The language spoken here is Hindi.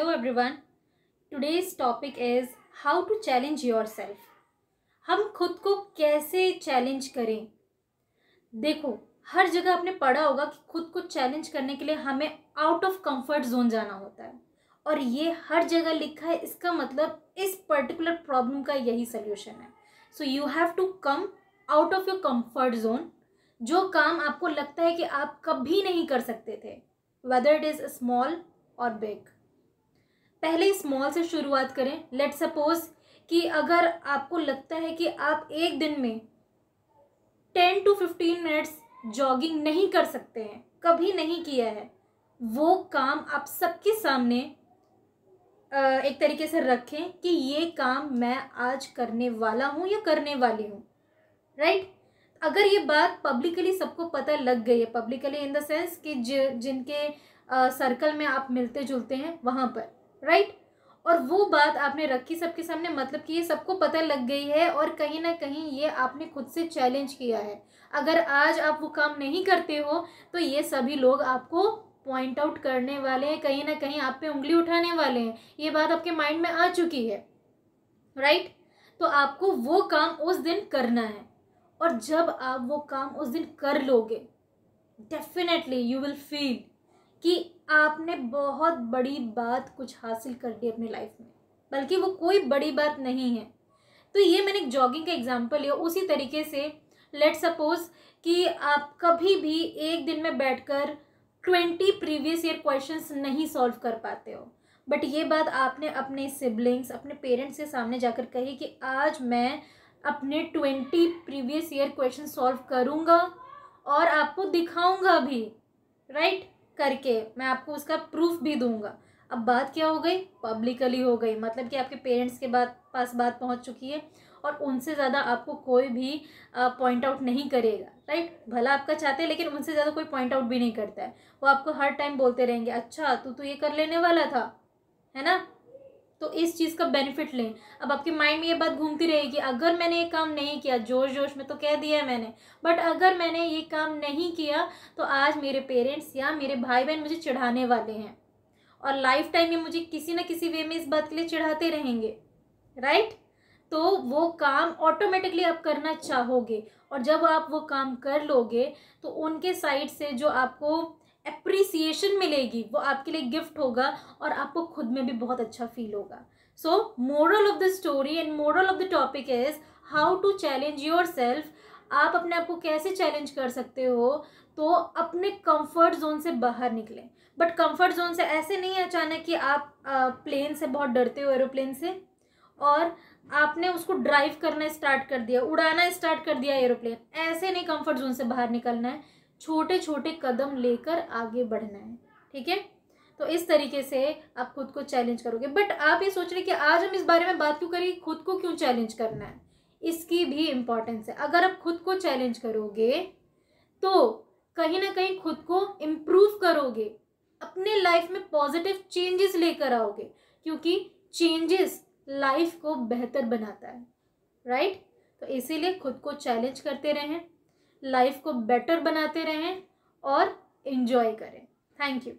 Hello everyone today's topic is how to challenge yourself हम खुद को कैसे चैलेंज करें देखो हर जगह आपने पढ़ा होगा कि खुद को चैलेंज करने के लिए हमें आउट ऑफ कंफर्ट जोन जाना होता है और ये हर जगह लिखा है इसका मतलब इस पर्टिकुलर प्रॉब्लम का यही सल्यूशन है so you have to come out of your comfort zone जो काम आपको लगता है कि आप कभी नहीं कर सकते थे वेदर इट इज़ स्मॉल और बिग पहले स्मॉल से शुरुआत करें लेट सपोज कि अगर आपको लगता है कि आप एक दिन में ten to fifteen minutes jogging नहीं कर सकते हैं कभी नहीं किया है वो काम आप सबके सामने एक तरीके से रखें कि ये काम मैं आज करने वाला हूँ या करने वाली हूँ राइट अगर ये बात पब्लिकली सबको पता लग गई है पब्लिकली इन द सेंस कि जिनके सर्कल में आप मिलते जुलते हैं वहाँ पर राइट और वो बात आपने रखी सबके सामने मतलब कि ये सबको पता लग गई है और कहीं ना कहीं ये आपने खुद से चैलेंज किया है अगर आज आप वो काम नहीं करते हो तो ये सभी लोग आपको पॉइंट आउट करने वाले हैं कहीं ना कहीं आप पे उंगली उठाने वाले हैं ये बात आपके माइंड में आ चुकी है राइट तो आपको वो काम उस दिन करना है और जब आप वो काम उस दिन कर लोगे डेफिनेटली यू विल फील कि आपने बहुत बड़ी बात कुछ हासिल कर दी अपनी लाइफ में बल्कि वो कोई बड़ी बात नहीं है तो ये मैंने एक जॉगिंग का एग्जाम्पल लिया उसी तरीके से लेट सपोज कि आप कभी भी एक दिन में बैठकर ट्वेंटी प्रीवियस ईयर क्वेश्चंस नहीं सॉल्व कर पाते हो बट ये बात आपने अपने सिबलिंग्स अपने पेरेंट्स के सामने जाकर कही कि आज मैं अपने twenty previous year question solve करूँगा और आपको दिखाऊँगा भी राइट right? करके मैं आपको उसका प्रूफ भी दूंगा अब बात क्या हो गई पब्लिकली हो गई मतलब कि आपके पेरेंट्स के बाद पास बात पहुंच चुकी है और उनसे ज़्यादा आपको कोई भी पॉइंट आउट नहीं करेगा राइट भला आपका चाहते हैं लेकिन उनसे ज़्यादा कोई पॉइंट आउट भी नहीं करता है वो आपको हर टाइम बोलते रहेंगे अच्छा तू तो ये कर लेने वाला था है ना तो इस चीज़ का बेनिफिट लें अब आपके माइंड में ये बात घूमती रहेगी अगर मैंने ये काम नहीं किया जोश जोश में तो कह दिया है मैंने बट अगर मैंने ये काम नहीं किया तो आज मेरे पेरेंट्स या मेरे भाई बहन मुझे चढ़ाने वाले हैं और लाइफ टाइम ये मुझे किसी ना किसी वे में इस बात के लिए चढ़ाते रहेंगे राइट तो वो काम ऑटोमेटिकली आप करना चाहोगे और जब आप वो काम कर लोगे तो उनके साइड से जो आपको अप्रिसिएशन मिलेगी वो आपके लिए गिफ्ट होगा और आपको खुद में भी बहुत अच्छा फील होगा so moral of the story and moral of the topic is how to challenge yourself आप अपने आप को कैसे चैलेंज कर सकते हो तो अपने कंफर्ट जोन से बाहर निकलें बट कंफर्ट जोन से ऐसे नहीं है अचानक कि आप प्लेन से बहुत डरते हो एरोप्लेन से और आपने उसको ड्राइव करना स्टार्ट कर दिया उड़ाना स्टार्ट कर दिया एरोप्लेन ऐसे नहीं कंफर्ट जोन से बाहर निकलना है छोटे छोटे कदम लेकर आगे बढ़ना है ठीक है तो इस तरीके से आप खुद को चैलेंज करोगे बट आप ये सोच रहे कि आज हम इस बारे में बात क्यों करें खुद को क्यों चैलेंज करना है इसकी भी इम्पॉर्टेंस है अगर आप खुद को चैलेंज करोगे तो कहीं ना कहीं खुद को इम्प्रूव करोगे अपने लाइफ में पॉजिटिव चेंजेस लेकर आओगे क्योंकि चेंजेस लाइफ को बेहतर बनाता है राइट right? तो इसीलिए खुद को चैलेंज करते रहें लाइफ को बेटर बनाते रहें और इन्जॉय करें थैंक यू